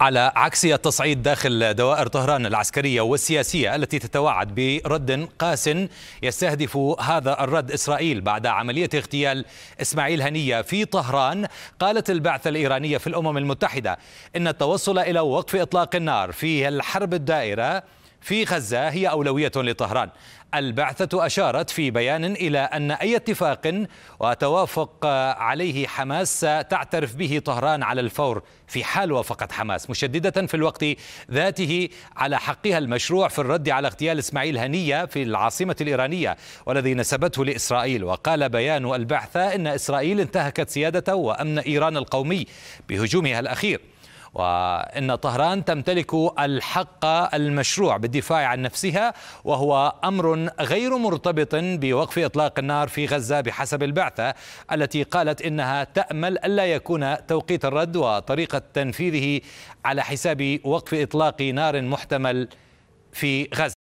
على عكس التصعيد داخل دوائر طهران العسكريه والسياسيه التي تتوعد برد قاس يستهدف هذا الرد اسرائيل بعد عمليه اغتيال اسماعيل هنيه في طهران قالت البعثه الايرانيه في الامم المتحده ان التوصل الى وقف اطلاق النار في الحرب الدائره في غزة هي أولوية لطهران البعثة أشارت في بيان إلى أن أي اتفاق وتوافق عليه حماس ستعترف به طهران على الفور في حال وافقت حماس مشددة في الوقت ذاته على حقها المشروع في الرد على اغتيال إسماعيل هنية في العاصمة الإيرانية والذي نسبته لإسرائيل وقال بيان البعثة إن إسرائيل انتهكت سيادة وأمن إيران القومي بهجومها الأخير وان طهران تمتلك الحق المشروع بالدفاع عن نفسها وهو امر غير مرتبط بوقف اطلاق النار في غزه بحسب البعثه التي قالت انها تامل الا يكون توقيت الرد وطريقه تنفيذه على حساب وقف اطلاق نار محتمل في غزه